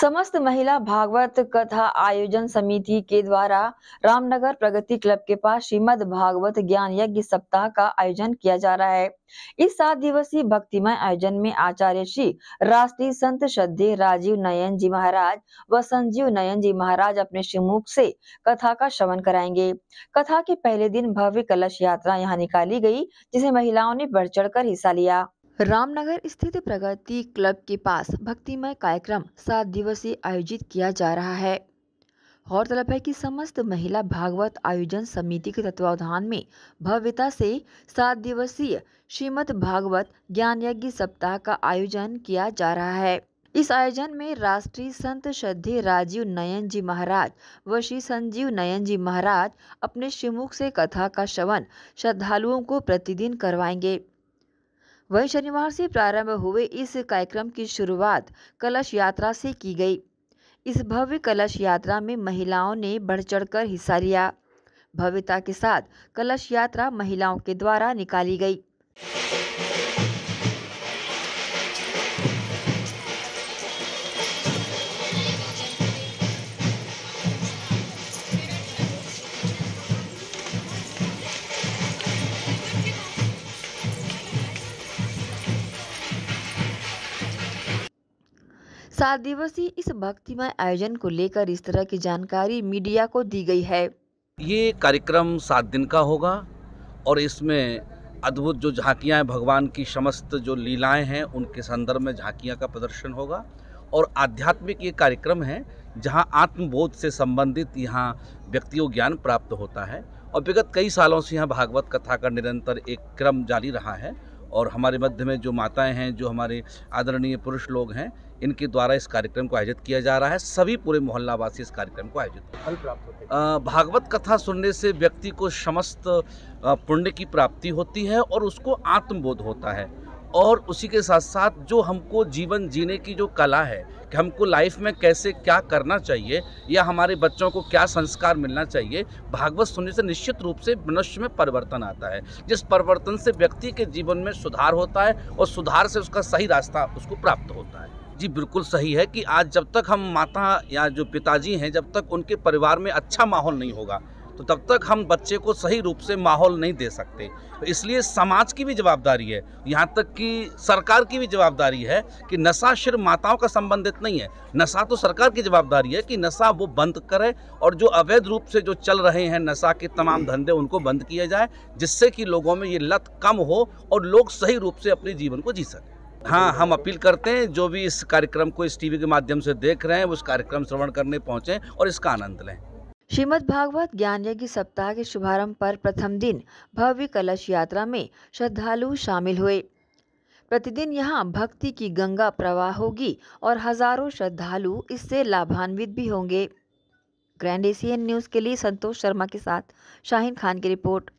समस्त महिला भागवत कथा आयोजन समिति के द्वारा रामनगर प्रगति क्लब के पास श्रीमद भागवत ज्ञान यज्ञ सप्ताह का आयोजन किया जा रहा है इस सात दिवसीय भक्तिमय आयोजन में आचार्य श्री राष्ट्रीय संत श्रद्धे राजीव नयन जी महाराज व संजीव नयन जी महाराज अपने श्रीमुख से कथा का श्रवण कराएंगे कथा के पहले दिन भव्य कलश यात्रा यहाँ निकाली गई जिसे महिलाओं ने बढ़ चढ़ हिस्सा लिया रामनगर स्थित प्रगति क्लब के पास भक्तिमय कार्यक्रम सात दिवसीय आयोजित किया जा रहा है गौरतलब है कि समस्त महिला भागवत आयोजन समिति के तत्वावधान में भव्यता से सात दिवसीय श्रीमद भागवत ज्ञान यज्ञ सप्ताह का आयोजन किया जा रहा है इस आयोजन में राष्ट्रीय संत श्रद्धे राजीव नयन जी महाराज व श्री संजीव नयन जी महाराज अपने श्रीमुख से कथा का श्रवण श्रद्धालुओं को प्रतिदिन करवाएंगे वहीं शनिवार से प्रारंभ हुए इस कार्यक्रम की शुरुआत कलश यात्रा से की गई इस भव्य कलश यात्रा में महिलाओं ने बढ़ चढ़कर हिस्सा लिया भव्यता के साथ कलश यात्रा महिलाओं के द्वारा निकाली गई सात दिवसीय इस भक्तिमय आयोजन को लेकर इस तरह की जानकारी मीडिया को दी गई है ये कार्यक्रम सात दिन का होगा और इसमें अद्भुत जो झांकियां हैं भगवान की समस्त जो लीलाएं हैं उनके संदर्भ में झांकियाँ का प्रदर्शन होगा और आध्यात्मिक ये कार्यक्रम है जहाँ आत्मबोध से संबंधित यहाँ व्यक्तियों ज्ञान प्राप्त होता है और विगत कई सालों से यहाँ भागवत कथा का निरंतर एक क्रम जारी रहा है और हमारे मध्य में जो माताएं हैं जो हमारे आदरणीय पुरुष लोग हैं इनके द्वारा इस कार्यक्रम को आयोजित किया जा रहा है सभी पूरे मोहल्लावासी इस कार्यक्रम को आयोजित फल प्राप्त होते हैं भागवत कथा सुनने से व्यक्ति को समस्त पुण्य की प्राप्ति होती है और उसको आत्मबोध होता है और उसी के साथ साथ जो हमको जीवन जीने की जो कला है कि हमको लाइफ में कैसे क्या करना चाहिए या हमारे बच्चों को क्या संस्कार मिलना चाहिए भागवत सुनने से निश्चित रूप से मनुष्य में परिवर्तन आता है जिस परिवर्तन से व्यक्ति के जीवन में सुधार होता है और सुधार से उसका सही रास्ता उसको प्राप्त होता है जी बिल्कुल सही है कि आज जब तक हम माता या जो पिताजी हैं जब तक उनके परिवार में अच्छा माहौल नहीं होगा तो तब तक हम बच्चे को सही रूप से माहौल नहीं दे सकते तो इसलिए समाज की भी जवाबदारी है यहाँ तक कि सरकार की भी जवाबदारी है कि नशा सिर्फ माताओं का संबंधित नहीं है नशा तो सरकार की जवाबदारी है कि नशा वो बंद करे और जो अवैध रूप से जो चल रहे हैं नशा के तमाम धंधे उनको बंद किया जाए जिससे कि लोगों में ये लत कम हो और लोग सही रूप से अपने जीवन को जी सकें हाँ हम अपील करते हैं जो भी इस कार्यक्रम को इस टीवी के माध्यम से देख रहे हैं उस कार्यक्रम श्रवण करने पहुँचें और इसका आनंद लें श्रीमद् भागवत ज्ञान यज्ञ सप्ताह के शुभारंभ पर प्रथम दिन भव्य कलश यात्रा में श्रद्धालु शामिल हुए प्रतिदिन यहाँ भक्ति की गंगा प्रवाह होगी और हजारों श्रद्धालु इससे लाभान्वित भी होंगे ग्रैंड एशियन न्यूज़ के लिए संतोष शर्मा के साथ शाहिन खान की रिपोर्ट